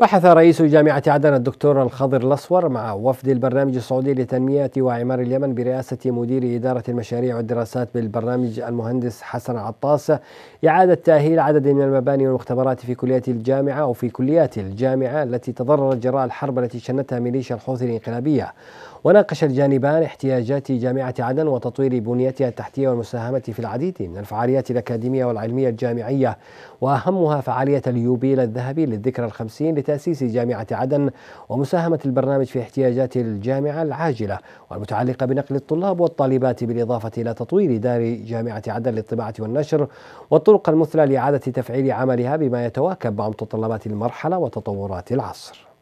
بحث رئيس جامعة عدن الدكتور الخضر الأصور مع وفد البرنامج السعودي لتنمية وإعمار اليمن برئاسة مدير إدارة المشاريع والدراسات بالبرنامج المهندس حسن عطاس إعادة تأهيل عدد من المباني والمختبرات في كلية الجامعة أو في كليات الجامعة التي تضررت جراء الحرب التي شنتها ميليشيا الحوثي الانقلابية وناقش الجانبان احتياجات جامعة عدن وتطوير بنيتها التحتية والمساهمة في العديد من الفعاليات الأكاديمية والعلمية الجامعية وأهمها فعالية اليوبيل الذهبي للذكرى الخمسين لتأسيس جامعة عدن ومساهمة البرنامج في احتياجات الجامعة العاجلة والمتعلقة بنقل الطلاب والطالبات بالإضافة إلى تطوير دار جامعة عدن للطباعة والنشر والطرق المثلى لإعادة تفعيل عملها بما يتواكب مع متطلبات المرحلة وتطورات العصر